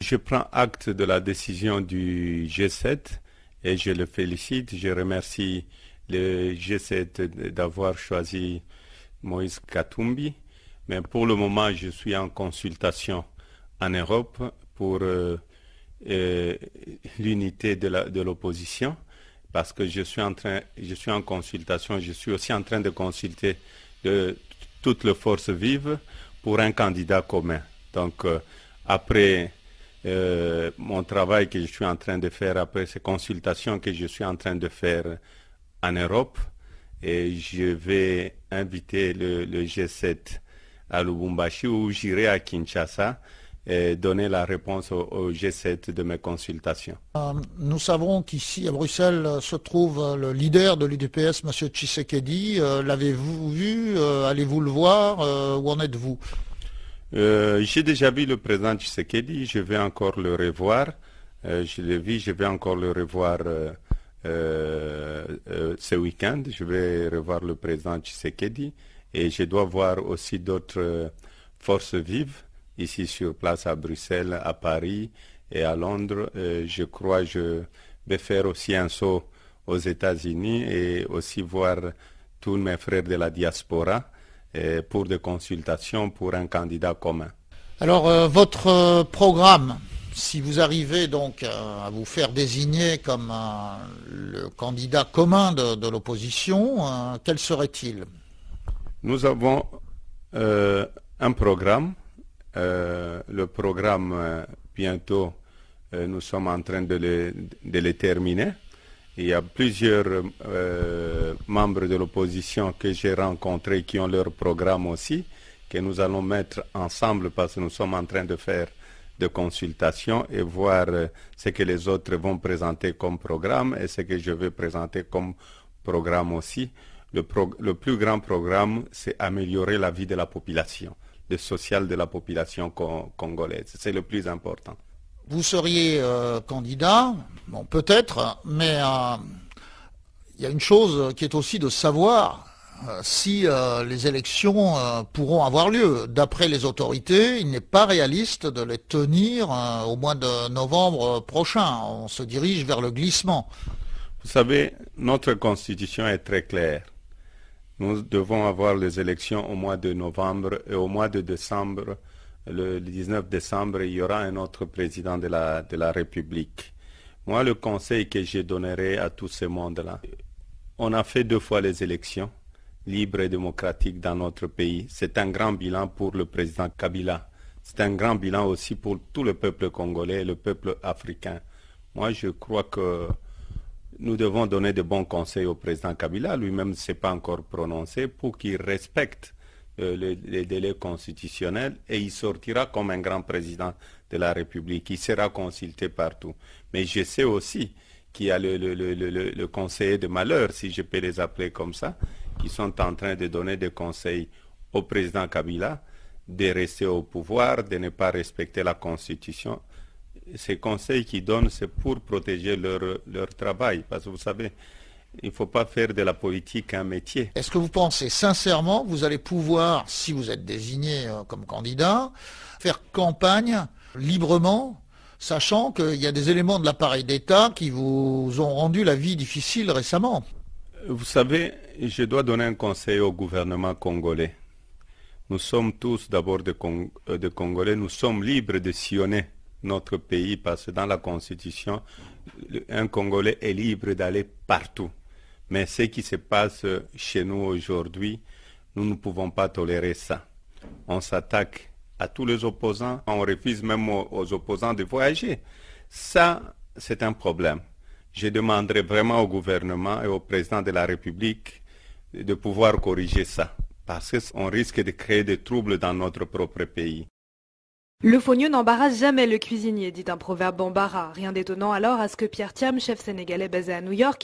Je, prends acte de la décision du G7 et je le félicite. Je remercie le G7 d'avoir choisi Moïse Katumbi. Mais pour le moment, je suis en consultation en Europe pour euh, euh, l'unité de l'opposition parce que je suis, en train, je suis en consultation, je suis aussi en train de consulter de euh, toutes les forces vives pour un candidat commun. Donc, après euh, mon travail que je suis en train de faire après ces consultations que je suis en train de faire en Europe. Et je vais inviter le, G7 à Lubumbashi ou j'irai à Kinshasa et donner la réponse au, G7 de mes consultations. Euh, nous savons qu'ici à Bruxelles se trouve le leader de l'UDPS, M. Tshisekedi. Euh, l'avez-vous vu Allez-vous le voir Où en êtes-vous euh, j'ai déjà vu le président Tshisekedi, je vais encore le revoir. Euh, je l'ai vu, je vais encore le revoir euh, ce week-end. Je vais revoir le président Tshisekedi et je dois voir aussi d'autres forces vives ici sur place à Bruxelles, à Paris et à Londres. je crois que je vais faire aussi un saut aux États-Unis et aussi voir tous mes frères de la diaspora euh, pour des consultations pour un candidat commun. Alors, euh, votre euh, programme, si vous arrivez donc à vous faire désigner comme le candidat commun de, l'opposition, quel serait-il Nous avons un programme. le programme, bientôt, nous sommes en train de de le terminer. Il y a plusieurs euh, membres de l'opposition que j'ai rencontrés qui ont leur programme aussi, que nous allons mettre ensemble parce que nous sommes en train de faire des consultations et voir euh, ce que les autres vont présenter comme programme et ce que je vais présenter comme programme aussi. Le, plus grand programme, c'est améliorer la vie de la population, le social de la population congolaise. C'est le plus important vous seriez euh, candidat, bon peut-être, mais euh, il y a une chose qui est aussi de savoir euh, si les élections pourront avoir lieu. D'après les autorités, il n'est pas réaliste de les tenir au mois de novembre prochain. On se dirige vers le glissement. Vous savez, notre constitution est très claire. Nous devons avoir les élections au mois de novembre et au mois de décembre le 19 décembre, il y aura un autre président de la, République. Moi, le conseil que je donnerai à tout ce monde-là, on a fait deux fois les élections libres et démocratiques dans notre pays. C'est un grand bilan pour le président Kabila. C'est un grand bilan aussi pour tout le peuple congolais et le peuple africain. Moi, je crois que nous devons donner de bons conseils au président Kabila. Lui-même ne s'est pas encore prononcé pour qu'il respecte euh, les, délais constitutionnels et il sortira comme un grand président de la République. Il sera consulté partout. Mais je sais aussi qu'il y a le, conseiller de malheur, si je peux les appeler comme ça, qui sont en train de donner des conseils au président Kabila de rester au pouvoir, de ne pas respecter la Constitution. Ces conseils qu'ils donnent, c'est pour protéger leur, leur travail. Parce que vous savez, il ne faut pas faire de la politique un métier. Est-ce que vous pensez sincèrement vous allez pouvoir, si vous êtes désigné euh, comme candidat, faire campagne librement sachant qu'il y a des éléments de l'appareil d'État qui vous ont rendu la vie difficile récemment. Vous savez, je dois donner un conseil au gouvernement congolais. Nous sommes tous d'abord des euh, Congolais, nous sommes libres de sillonner notre pays parce que dans la Constitution, un Congolais est libre d'aller partout. Mais ce qui se passe chez nous aujourd'hui, nous ne pouvons pas tolérer ça. On s'attaque à tous les opposants, on refuse même aux, opposants de voyager. Ça, c'est un problème. Je demanderai vraiment au gouvernement et au président de la République de pouvoir corriger ça, parce qu'on risque de créer des troubles dans notre propre pays. Le Fonio n'embarrasse jamais le cuisinier, dit un proverbe bambara. Rien d'étonnant alors à ce que Pierre Thiam, chef sénégalais basé à New York,